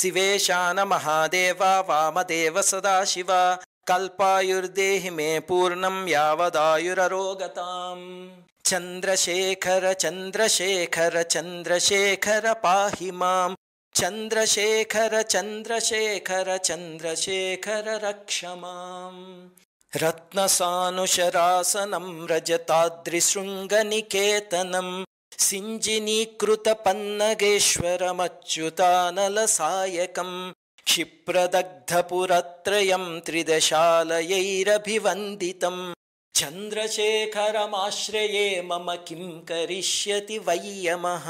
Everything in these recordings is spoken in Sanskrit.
शिवेशानमहादेवा वामदेव सदाशिवा कल्पायुर्देहि मे पूर्णं यावदायुररोगताम् चन्द्रशेखर चन्द्रशेखर चन्द्रशेखर पाहि मां चन्द्रशेखर चन्द्रशेखर चन्द्रशेखर रक्ष माम् रत्नसानुशरासनं रजताद्रिशृङ्गनिकेतनम् सिञ्जिनीकृतपन्नगेश्वरमच्युतानलसायकम् क्षिप्रदग्धपुरत्रयं त्रिदशालयैरभिवन्दितं चन्द्रशेखरमाश्रये मम किं करिष्यति वै यमः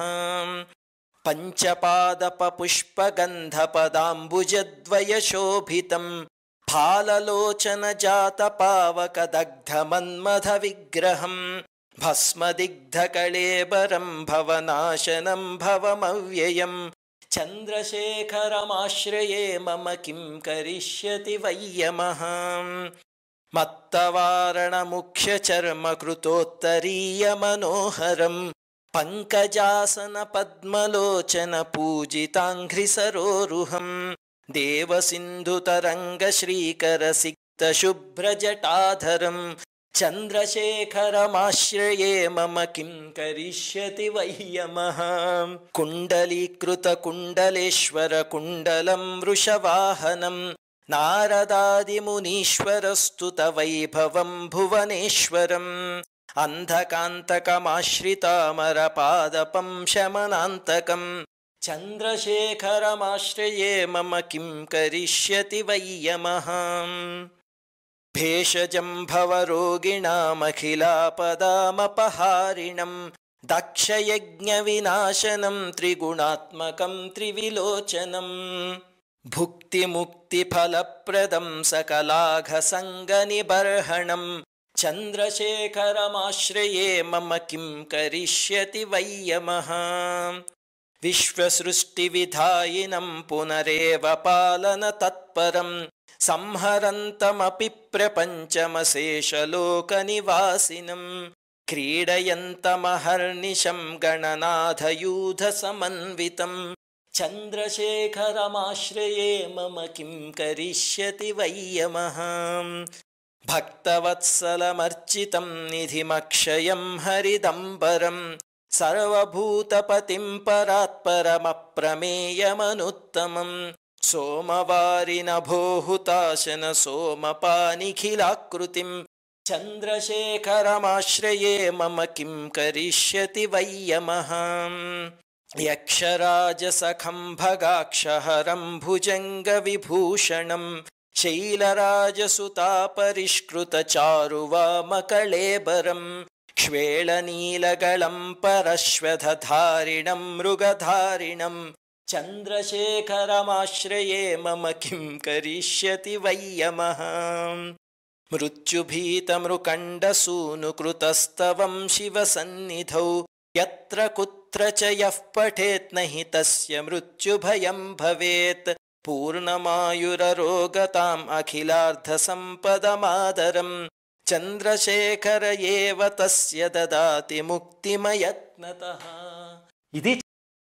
पञ्चपादपपुष्पगन्धपदाम्बुजद्वयशोभितं भस्मदिग्धकले भवनाशनं भवमव्ययं। चन्द्रशेखरमाश्रये मम किं करिष्यति वैयमः यमः मत्तवारणमुख्यचर्मकृतोत्तरीय मनोहरं पङ्कजासनपद्मलोचनपूजिताङ्घ्रिसरोरुहं देवसिन्धुतरङ्गश्रीकरसिक्तशुभ्रजटाधरम् चन्द्रशेखरमाश्रये मम किं करिष्यति वै यमः कुण्डलीकृतकुण्डलेश्वरकुण्डलं वृषवाहनं नारदादिमुनीश्वरस्तुत वैभवं भुवनेश्वरम् अन्धकान्तकमाश्रितामरपादपं शमनान्तकम् चन्द्रशेखरमाश्रये मम किं करिष्यति वै यमः भेषजं भवरोगिणामखिलापदामपहारिणं दक्षयज्ञविनाशनं त्रिगुणात्मकं त्रिविलोचनं भुक्तिमुक्तिफलप्रदं सकलाघसङ्गनिबर्हणं चन्द्रशेखरमाश्रये मम किं करिष्यति वै यमः विश्वसृष्टिविधायिनं पुनरेव पालनतत्परम् संहरन्तमपि प्रपञ्चमशेषलोकनिवासिनम् क्रीडयन्तमहर्निशं गणनाथयूथसमन्वितं चन्द्रशेखरमाश्रये मम किं करिष्यति वैयमः भक्तवत्सलमर्चितं निधिमक्षयं हरिदम्बरम् सर्वभूतपतिं परात्परमप्रमेयमनुत्तमम् सोमवारि नभो सोमपानिखिलाकृतिं चन्द्रशेखरमाश्रये मम किं करिष्यति वै यमः यक्षराजसखम्भगाक्षहरम्भुजङ्गविभूषणं शैलराजसुतापरिष्कृतचारुवामकळेबरम् क्ष्वेलनीलगळं परश्वधारिणं मृगधारिणम् चन्द्रशेखरमाश्रये मम किं करिष्यति वै यमः मृत्युभीतमृकण्डसूनुकृतस्तवं शिवसन्निधौ यत्र कुत्र च यः पठेत् न हि तस्य मृत्युभयं भवेत् पूर्णमायुररोगताम् अखिलार्धसम्पदमादरम् चन्द्रशेखर एव तस्य ददाति मुक्तिमयत्नतः इति